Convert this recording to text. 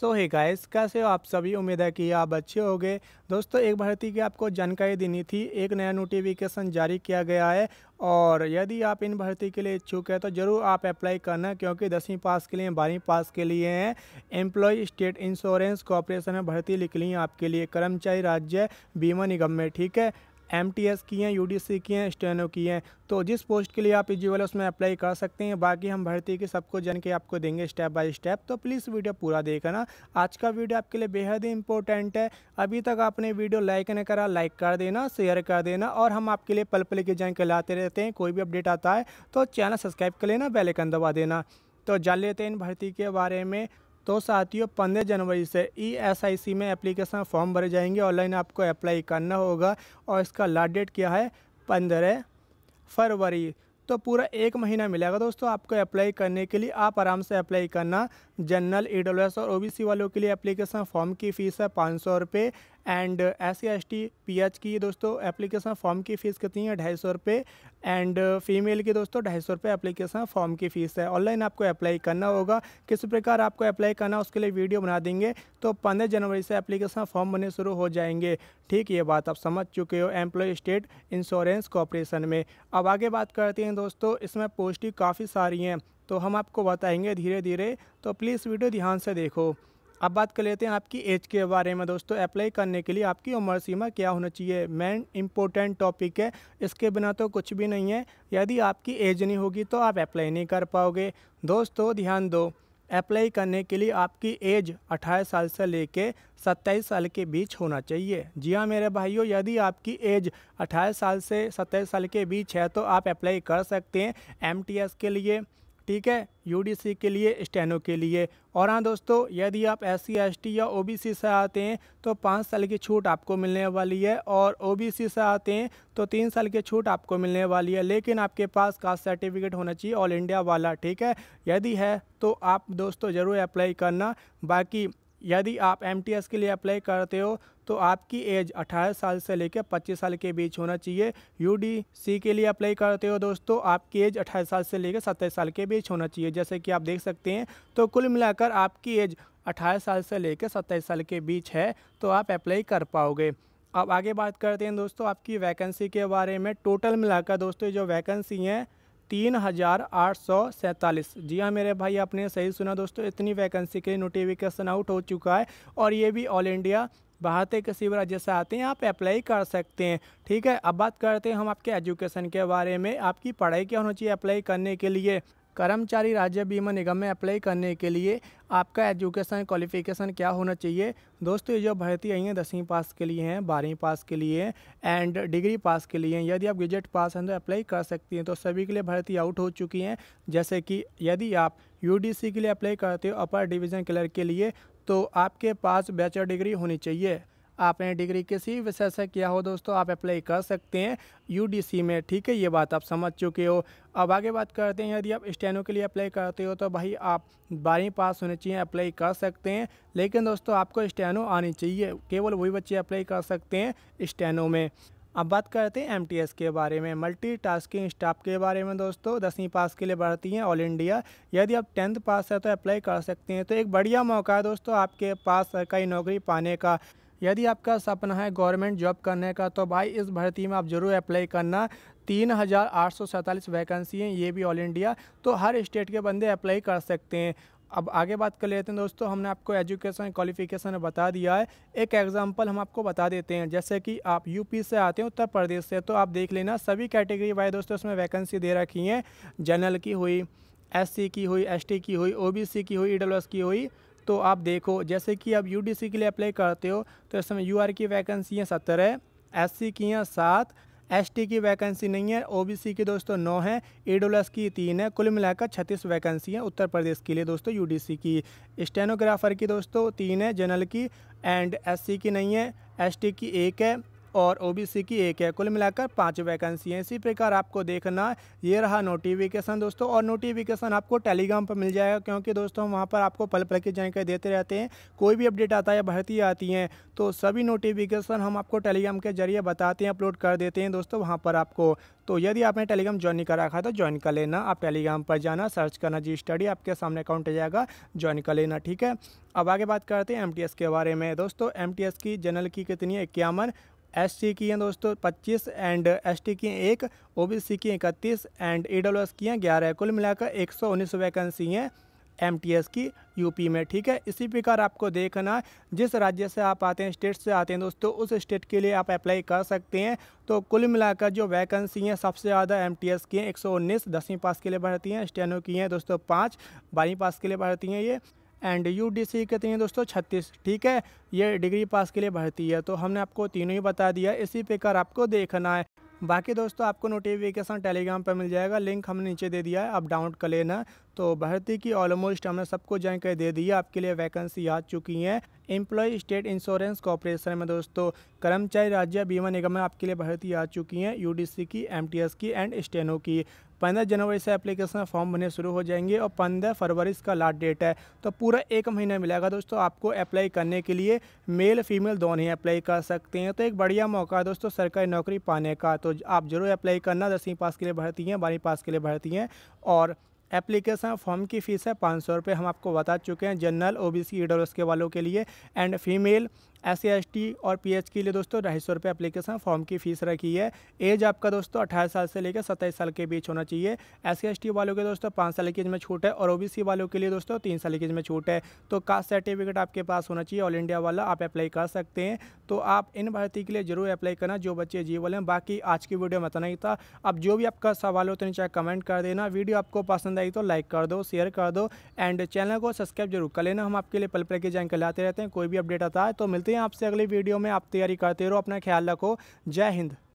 सो है गाइस कैसे हो आप सभी उम्मीद है कि आप अच्छे गए दोस्तों एक भर्ती की आपको जानकारी देनी थी एक नया नोटिफिकेशन जारी किया गया है और यदि आप इन भर्ती के लिए इच्छुक हैं तो ज़रूर आप अप्लाई करना क्योंकि दसवीं पास के लिए बारहवीं पास के लिए हैं एम्प्लॉय स्टेट इंश्योरेंस कॉरपोरेशन में भर्ती निकली है आपके लिए कर्मचारी राज्य बीमा निगम में ठीक है एम टी एस की हैं यू डी सी की हैं स्टेनो की हैं तो जिस पोस्ट के लिए आप इजीवल उसमें अप्लाई कर सकते हैं बाकी हम भर्ती की सबको जान के आपको देंगे स्टेप बाय स्टेप तो प्लीज़ वीडियो पूरा देखना आज का वीडियो आपके लिए बेहद ही इंपॉर्टेंट है अभी तक आपने वीडियो लाइक नहीं करा लाइक कर देना शेयर कर देना और हम आपके लिए पल पल की जन के लाते रहते हैं कोई भी अपडेट आता है तो चैनल सब्सक्राइब कर लेना बेलाइकन दबा देना तो जान लेते हैं इन भर्ती के बारे में तो साथियों पंद्रह जनवरी से ईएसआईसी e में एप्लीकेशन फॉर्म भरे जाएंगे ऑनलाइन आपको अप्लाई करना होगा और इसका लास्ट डेट क्या है पंद्रह फरवरी तो पूरा एक महीना मिलेगा दोस्तों आपको अप्लाई करने के लिए आप आराम से अप्लाई करना जनरल ई e और ओबीसी वालों के लिए एप्लीकेशन फॉर्म की फ़ीस है पाँच सौ रुपये and S C S T P H की दोस्तों एप्लीकेशन फॉर्म की फ़ीस कितनी है ढाई सौ रुपये एंड फीमेल की दोस्तों ढाई सौ रुपये एप्लीकेशन फॉर्म की फ़ीस है ऑनलाइन आपको अप्लाई करना होगा किस प्रकार आपको अप्लाई करना उसके लिए वीडियो बना देंगे तो पंद्रह जनवरी से एप्लीकेशन फॉर्म बनने शुरू हो जाएंगे ठीक ये बात आप समझ चुके हो एम्प्लॉय स्टेट इंश्योरेंस कॉरपोरेशन में अब आगे बात करते हैं दोस्तों इसमें पोस्टिंग काफ़ी सारी हैं तो हम आपको बताएंगे धीरे धीरे तो प्लीज़ वीडियो ध्यान से देखो अब बात कर लेते हैं आपकी एज के बारे में दोस्तों अप्लाई करने के लिए आपकी उम्र सीमा क्या होना चाहिए मेन इंपॉर्टेंट टॉपिक है इसके बिना तो कुछ भी नहीं है यदि आपकी एज नहीं होगी तो आप अप्लाई नहीं कर पाओगे दोस्तों ध्यान दो अप्लाई करने के लिए आपकी एज 18 साल से लेके 27 साल के बीच होना चाहिए जी हाँ मेरे भाइयों यदि आपकी एज 18 साल से 27 साल के बीच है तो आप अप्लाई कर सकते हैं एमटीएस के लिए ठीक है यूडीसी के लिए स्टेनो के लिए और हाँ दोस्तों यदि आप एस सी या ओबीसी से आते हैं तो पाँच साल की छूट आपको मिलने वाली है और ओबीसी से आते हैं तो तीन साल की छूट आपको मिलने वाली है लेकिन आपके पास कास्ट सर्टिफिकेट होना चाहिए ऑल इंडिया वाला ठीक है यदि है तो आप दोस्तों ज़रूर अप्लाई करना बाकी यदि आप एम के लिए अप्लाई करते हो तो आपकी एज 18 साल से लेकर 25 साल के बीच होना चाहिए यू के लिए अप्लाई करते हो दोस्तों आपकी एज 28 साल से लेकर सत्ताईस साल के बीच होना चाहिए जैसे कि आप देख सकते हैं तो कुल मिलाकर आपकी एज 18 साल से लेकर सत्ताईस साल के बीच है तो आप अप्लाई कर पाओगे अब आगे बात करते हैं दोस्तों आपकी वैकेंसी के बारे में टोटल मिलाकर दोस्तों जो वैकेंसी हैं तीन हज़ार आठ सौ सैंतालीस जी हाँ मेरे भाई आपने सही सुना दोस्तों इतनी वैकेंसी के नोटिफिकेशन आउट हो चुका है और ये भी ऑल इंडिया बहाते किसी भी राज्य से आते हैं आप अप्लाई कर सकते हैं ठीक है अब बात करते हैं हम आपके एजुकेशन के बारे में आपकी पढ़ाई क्या होना चाहिए अप्लाई करने के लिए कर्मचारी राज्य बीमा निगम में अप्लाई करने के लिए आपका एजुकेशन क्वालिफिकेशन क्या होना चाहिए दोस्तों ये जो भर्ती आई हैं दसवीं पास के लिए हैं बारहवीं पास के लिए एंड डिग्री पास के लिए यदि आप ग्रेजुएट पास हैं तो अप्लाई कर सकती हैं तो सभी के लिए भर्ती आउट हो चुकी हैं जैसे कि यदि आप यू के लिए अप्लाई करते हो अपर डिवीज़न क्लर्क के लिए तो आपके पास बैचलर डिग्री होनी चाहिए आपने डिग्री किसी विषय से किया हो दोस्तों आप अप्लाई कर सकते हैं यूडीसी में ठीक है ये बात आप समझ चुके हो अब आगे बात करते हैं यदि आप स्टैनो के लिए अप्लाई करते हो तो भाई आप बारहवीं पास होने चाहिए अप्लाई कर सकते हैं लेकिन दोस्तों आपको स्टैनो आनी चाहिए केवल वही बच्चे अप्लाई कर सकते हैं स्टैनो में अब बात करते हैं एमटीएस के बारे में मल्टी टास्किंग स्टाफ के बारे में दोस्तों दसवीं पास के लिए बढ़ती हैं ऑल इंडिया यदि आप टेंथ पास है तो अप्लाई कर सकते हैं तो एक बढ़िया मौका है दोस्तों आपके पास सरकारी नौकरी पाने का यदि आपका सपना है गवर्नमेंट जॉब करने का तो भाई इस भर्ती में आप ज़रूर अप्लाई करना तीन हज़ार आठ सौ सैंतालीस वैकेंसी हैं ये भी ऑल इंडिया तो हर स्टेट के बंदे अप्लाई कर सकते हैं अब आगे बात कर लेते हैं दोस्तों हमने आपको एजुकेशन क्वालिफिकेशन बता दिया है एक एग्जांपल हम आपको बता देते हैं जैसे कि आप यूपी से आते हैं उत्तर प्रदेश से तो आप देख लेना सभी कैटेगरी वाइज दोस्तों इसमें वैकेंसी दे रखी हैं जनरल की हुई एससी की हुई एसटी की हुई ओबीसी की हुई ई e की हुई तो आप देखो जैसे कि आप यू के लिए अप्लाई करते हो तो इस समय यू की वैकेंसी हैं सत्तर है एस सी की हैं सात टी की वैकेंसी नहीं है ओ सी की दोस्तों नौ है एस की तीन है कुल मिलाकर छत्तीस वैकेंसी हैं उत्तर प्रदेश के लिए दोस्तों सी की स्टेनोग्राफर की दोस्तों तीन है जनरल की एंड सी की नहीं है टी की एक है और ओबीसी की एक है कुल मिलाकर पाँच वैकेंसी हैं इसी प्रकार आपको देखना ये रहा नोटिफिकेशन दोस्तों और नोटिफिकेशन आपको टेलीग्राम पर मिल जाएगा क्योंकि दोस्तों वहाँ पर आपको पल पल की जानकारी देते रहते हैं कोई भी अपडेट आता है भर्ती आती हैं तो सभी नोटिफिकेशन हम आपको टेलीग्राम के जरिए बताते हैं अपलोड कर देते हैं दोस्तों वहाँ पर आपको तो यदि आपने टेलीग्राम ज्वाइन नहीं कर रखा तो ज्वाइन कर लेना आप टेलीग्राम पर जाना सर्च करना जी स्टडी आपके सामने अकाउंट आ जाएगा ज्वाइन कर लेना ठीक है अब आगे बात करते हैं एम के बारे में दोस्तों एम की जनरल की कितनी है इक्यावन एस की हैं दोस्तों पच्चीस एंड एस की एक ओ की इकतीस एंड ई डब्ल्यू एस की हैं ग्यारह कुल मिलाकर एक सौ उन्नीस वैकेंसी हैं एम की यूपी में ठीक है इसी प्रकार आपको देखना जिस राज्य से आप आते हैं स्टेट से आते हैं दोस्तों उस स्टेट के लिए आप अप्लाई कर सकते हैं तो कुल मिलाकर जो वैकेंसी हैं सबसे ज़्यादा एम टी एस की हैं एक सौ उन्नीस दसवीं पास के लिए भर्ती हैं स्टेनो की हैं दोस्तों पाँच बारहवीं पास के लिए भर्ती हैं ये एंड यू कहते हैं दोस्तों छत्तीस ठीक है ये डिग्री पास के लिए भर्ती है तो हमने आपको तीनों ही बता दिया इसी पेकर आपको देखना है बाकी दोस्तों आपको नोटिफिकेशन टेलीग्राम पर मिल जाएगा लिंक हमने नीचे दे दिया है आप डाउनलोड कर लेना तो भर्ती की ऑलमोस्ट हमने सबको जानकारी दे दी है आपके लिए वैकेंसी आ चुकी हैं एम्प्लॉय स्टेट इंश्योरेंस कॉरपोरेशन में दोस्तों कर्मचारी राज्य बीमा निगम में आपके लिए भर्ती आ चुकी हैं यूडीसी की एमटीएस की एंड स्टेनो की पंद्रह जनवरी से एप्लीकेशन फॉर्म भरने शुरू हो जाएंगे और पंद्रह फरवरी इसका लास्ट डेट है तो पूरा एक महीना मिलेगा दोस्तों आपको अप्लाई करने के लिए मेल फीमेल दोनों ही अप्लाई कर सकते हैं तो एक बढ़िया मौका है दोस्तों सरकारी नौकरी पाने का तो आप जरूर अप्लाई करना दसवीं पास के लिए भर्ती हैं बारहवीं पास के लिए भर्ती हैं और एप्लीकेशन फॉर्म की फ़ीस है पाँच सौ रुपये हम आपको बता चुके हैं जनरल ओ बी सी के वालों के लिए एंड फीमेल एस सी और पी के लिए दोस्तों ढाई सौ रुपये अप्लीकेशन फॉर्म की फीस रखी है एज आपका दोस्तों अठारह साल से लेकर सत्ताईस साल के बीच होना चाहिए एस सी वालों के दोस्तों पाँच साल की एज में छूट है और ओ वालों के लिए दोस्तों तीन साल की एज में छूट है तो कास्ट सर्टिफिकेट आपके पास होना चाहिए ऑल इंडिया वाला आप अप्लाई कर सकते हैं तो आप इन भर्ती के लिए जरूर अप्लाई करना जो बच्चे जी हैं बाकी आज की वीडियो में इतना ही था अब जो भी आपका सवाल हो तो नीचे कमेंट कर देना वीडियो आपको पसंद आई तो लाइक कर दो शेयर कर दो एंड चैनल को सब्सक्राइब जरूर कर लेना हम आपके लिए पल पल के जानकारी लाते रहते हैं कोई भी अपडेट आता है तो मिलते हैं हैं आपसे अगली वीडियो में आप तैयारी करते रहो अपना ख्याल रखो जय हिंद